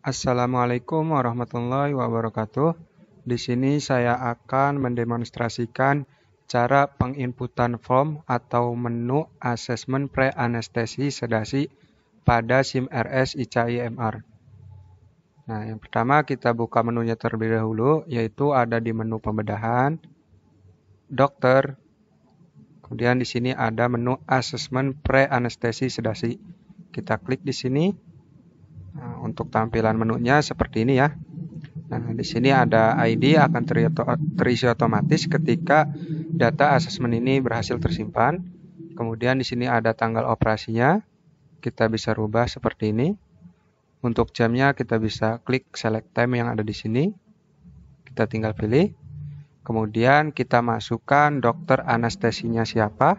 Assalamualaikum warahmatullahi wabarakatuh. Di sini saya akan mendemonstrasikan cara penginputan form atau menu asesmen pre-anestesi sedasi pada SIM RS ICIMR. Nah, yang pertama kita buka menunya terlebih dahulu, yaitu ada di menu pembedahan, dokter, kemudian di sini ada menu asesmen pre-anestesi sedasi. Kita klik di sini untuk tampilan menunya seperti ini ya. Nah, di sini ada ID akan terisi otomatis ketika data asesmen ini berhasil tersimpan. Kemudian di sini ada tanggal operasinya. Kita bisa rubah seperti ini. Untuk jamnya kita bisa klik select time yang ada di sini. Kita tinggal pilih. Kemudian kita masukkan dokter anestesinya siapa.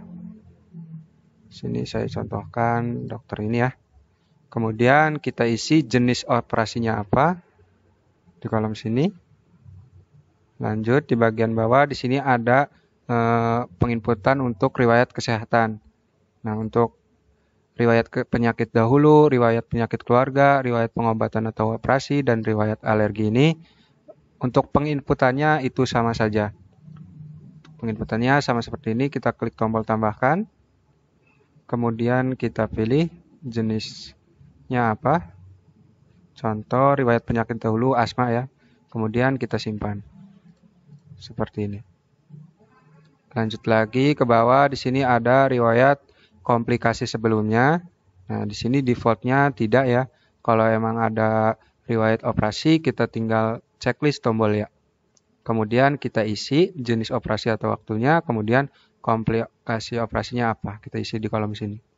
Sini saya contohkan dokter ini ya. Kemudian kita isi jenis operasinya apa di kolom sini. Lanjut di bagian bawah di sini ada e, penginputan untuk riwayat kesehatan. Nah, untuk riwayat penyakit dahulu, riwayat penyakit keluarga, riwayat pengobatan atau operasi dan riwayat alergi ini untuk penginputannya itu sama saja. Penginputannya sama seperti ini, kita klik tombol tambahkan. Kemudian kita pilih jenis penyakitnya apa. Contoh riwayat penyakit dahulu asma ya. Kemudian kita simpan. Seperti ini. Lanjut lagi ke bawah di sini ada riwayat komplikasi sebelumnya. Nah, di sini defaultnya tidak ya. Kalau emang ada riwayat operasi kita tinggal checklist tombol ya. Kemudian kita isi jenis operasi atau waktunya, kemudian komplikasi operasinya apa. Kita isi di kolom sini.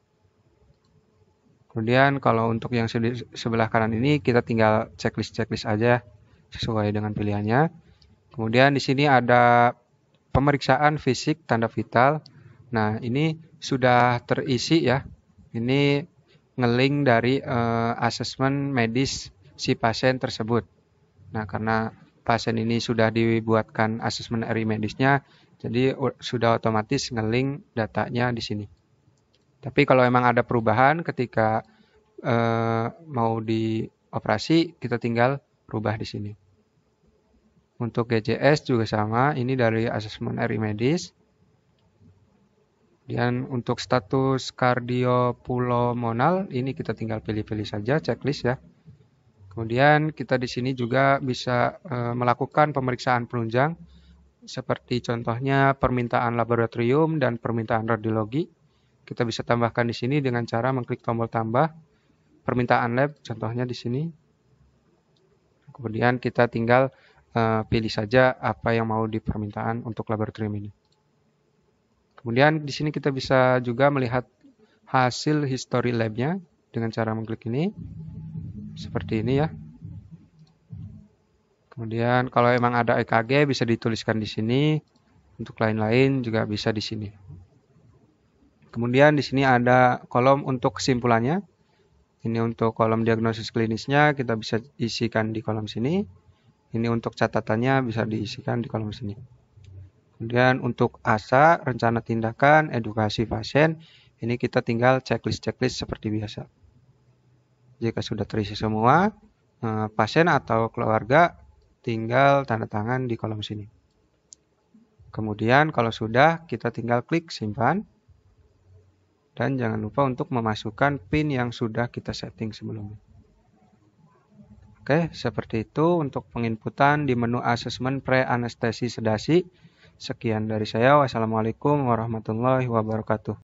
Kemudian kalau untuk yang sebelah kanan ini kita tinggal checklist-checklist aja sesuai dengan pilihannya. Kemudian di sini ada pemeriksaan fisik tanda vital. Nah, ini sudah terisi ya. Ini ngeling dari uh, asesmen medis si pasien tersebut. Nah, karena pasien ini sudah dibuatkan asesmen eri medisnya, jadi sudah otomatis ngeling datanya di sini. Tapi kalau emang ada perubahan ketika eh, mau dioperasi, kita tinggal rubah di sini. Untuk GJS juga sama, ini dari asesmen RI medis. Dan untuk status kardiopulmonal, ini kita tinggal pilih-pilih saja checklist ya. Kemudian kita di sini juga bisa eh, melakukan pemeriksaan pelunjang seperti contohnya permintaan laboratorium dan permintaan radiologi. Kita bisa tambahkan di sini dengan cara mengklik tombol tambah, permintaan lab, contohnya di sini. Kemudian kita tinggal uh, pilih saja apa yang mau di permintaan untuk laboratorium ini. Kemudian di sini kita bisa juga melihat hasil history labnya dengan cara mengklik ini. Seperti ini ya. Kemudian kalau emang ada EKG bisa dituliskan di sini. Untuk lain-lain juga bisa di sini. Kemudian di sini ada kolom untuk kesimpulannya. Ini untuk kolom diagnosis klinisnya kita bisa isikan di kolom sini. Ini untuk catatannya bisa diisikan di kolom sini. Kemudian untuk ASA, rencana tindakan, edukasi pasien, ini kita tinggal checklist-checklist seperti biasa. Jika sudah terisi semua, eh, pasien atau keluarga tinggal tanda tangan di kolom sini. Kemudian kalau sudah, kita tinggal klik simpan. Dan jangan lupa untuk memasukkan pin yang sudah kita setting sebelumnya. Oke, seperti itu untuk penginputan di menu asesmen pre-anestesi sedasi. Sekian dari saya. Wassalamualaikum warahmatullahi wabarakatuh.